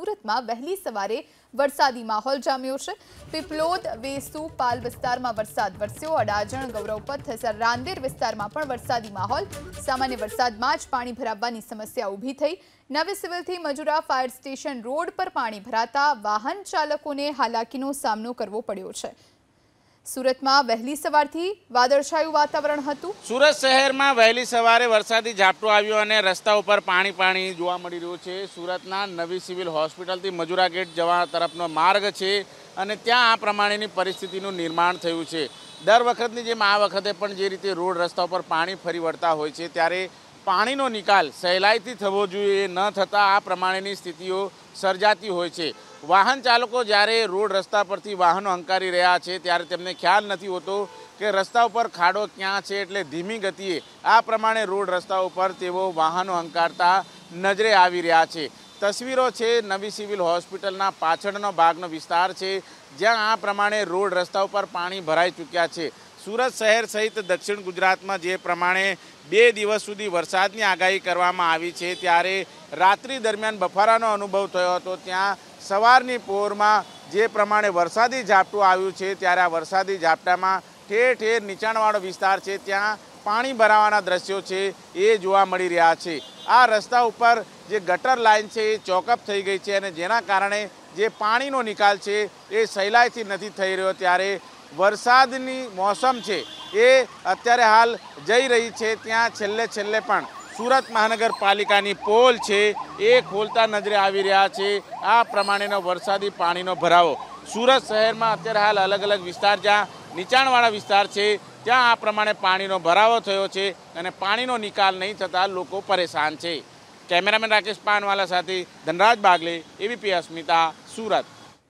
સુરતમાં વહેલી સવારે વરસાદી માહોલ જામ્યો છે પીપલોદ વેસુ પાલ વિસ્તારમાં વરસાદ વરસ્યો અડાજણ ગૌરવપથ રાંદેર વિસ્તારમાં પણ વરસાદી માહોલ સામાન્ય વરસાદમાં જ પાણી ભરાવવાની સમસ્યા ઊભી થઈ નવી સિવિલથી મજુરા ફાયર સ્ટેશન રોડ પર પાણી ભરાતા વાહન ચાલકોને હાલાકીનો સામનો કરવો પડ્યો છે સુરતમાં વહેલી સવારથી વાદળછાયું વાતાવરણ હતું સુરત શહેરમાં વહેલી સવારે વરસાદી ઝાપટું આવ્યો અને રસ્તા ઉપર પાણી પાણી જોવા મળી રહ્યું છે સુરતના નવી સિવિલ હોસ્પિટલથી મજુરા ગેટ જવા તરફનો માર્ગ છે અને ત્યાં આ પ્રમાણેની પરિસ્થિતિનું નિર્માણ થયું છે દર વખતની જેમ આ વખતે પણ જે રીતે રોડ રસ્તા ઉપર પાણી ફરી વળતા હોય છે ત્યારે પાણીનો નિકાલ સહેલાઈથી થવો જોઈએ ન થતાં આ પ્રમાણેની સ્થિતિઓ સર્જાતી હોય છે વાહન ચાલકો જ્યારે રોડ રસ્તા પરથી વાહનો હંકારી રહ્યા છે ત્યારે તેમને ખ્યાલ નથી હોતો કે રસ્તા ઉપર ખાડો ક્યાં છે એટલે ધીમી ગતિએ આ પ્રમાણે રોડ રસ્તા ઉપર તેઓ વાહનો હંકારતા નજરે આવી રહ્યા છે તસવીરો છે નવી સિવિલ હોસ્પિટલના પાછળનો ભાગનો વિસ્તાર છે જ્યાં આ પ્રમાણે રોડ રસ્તા ઉપર પાણી ભરાઈ ચૂક્યા છે સુરત શહેર સહિત દક્ષિણ ગુજરાતમાં જે પ્રમાણે બે દિવસ સુધી વરસાદની આગાહી કરવામાં આવી છે ત્યારે રાત્રિ દરમિયાન બફારાનો અનુભવ થયો હતો ત્યાં સવારની પોરમાં જે પ્રમાણે વરસાદી ઝાપટું આવ્યું છે ત્યારે આ વરસાદી ઝાપટામાં ઠેર ઠેર નીચાણવાળો વિસ્તાર છે ત્યાં પાણી ભરાવાના દ્રશ્યો છે એ જોવા મળી રહ્યા છે આ રસ્તા ઉપર જે ગટર લાઇન છે એ ચોકઅપ થઈ ગઈ છે અને જેના કારણે જે પાણીનો નિકાલ છે એ સહેલાઈથી નથી થઈ રહ્યો ત્યારે વરસાદની મોસમ છે એ અત્યારે હાલ જઈ રહી છે ત્યાં છેલ્લે છેલ્લે પણ સુરત મહાનગરપાલિકાની પોલ છે એ ખોલતા નજરે આવી રહ્યા છે આ પ્રમાણેનો વરસાદી પાણીનો ભરાવો સુરત શહેરમાં અત્યારે હાલ અલગ અલગ વિસ્તાર જ્યાં નીચાણવાળા વિસ્તાર છે ત્યાં આ પ્રમાણે પાણીનો ભરાવો થયો છે અને પાણીનો નિકાલ નહીં થતાં લોકો પરેશાન છે કેમેરામેન રાકેશ પાનવાલા સાથે ધનરાજ બાગલે એબીપી અસ્મિતા સુરત